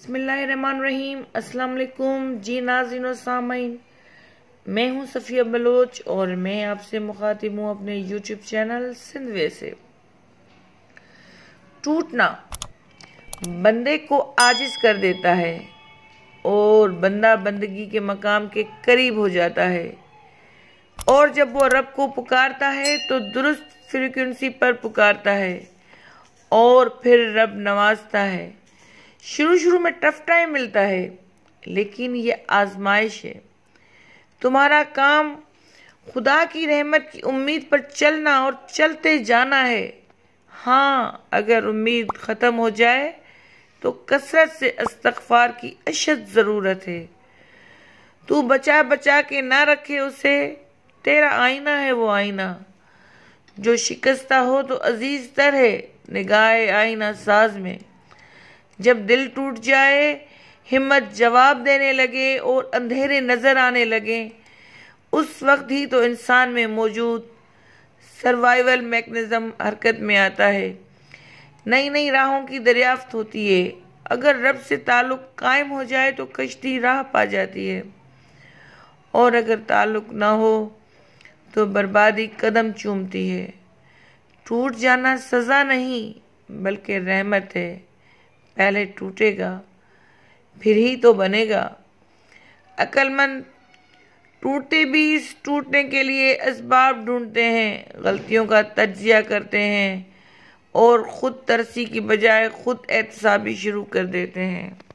बसमीम असलकुम जी नाजिन सामीन मैं हूं सफ़िया बलोच और मैं आपसे मुखातिब हूं अपने यूट्यूब चैनल सिंधवे से टूटना बंदे को आजिज कर देता है और बंदा बंदगी के मकाम के करीब हो जाता है और जब वो रब को पुकारता है तो दुरुस्त फ्रिक्वेंसी पर पुकारता है और फिर रब नवाजता है शुरू शुरू में टफ टाइम मिलता है लेकिन ये आजमाइश है तुम्हारा काम खुदा की रहमत की उम्मीद पर चलना और चलते जाना है हाँ अगर उम्मीद ख़त्म हो जाए तो कसरत से इस्तगफार की अशद ज़रूरत है तू बचा बचा के ना रखे उसे तेरा आईना है वो आईना जो शिकस्ता हो तो अजीज़ तर है निगाह आईना साज में जब दिल टूट जाए हिम्मत जवाब देने लगे और अंधेरे नज़र आने लगे उस वक्त ही तो इंसान में मौजूद सर्वाइवल मेकनिज़म हरकत में आता है नई नई राहों की दरियाफ्त होती है अगर रब से ताल्लुक़ कायम हो जाए तो कश्ती राह पा जाती है और अगर ताल्लुक़ ना हो तो बर्बादी कदम चूमती है टूट जाना सज़ा नहीं बल्कि रहमत है पहले टूटेगा फिर ही तो बनेगा अक्लमंद टूटे भी इस टूटने के लिए इसबाब ढूंढते हैं गलतियों का तजिया करते हैं और ख़ुद तरसी की बजाय ख़ुद एहतसाबी शुरू कर देते हैं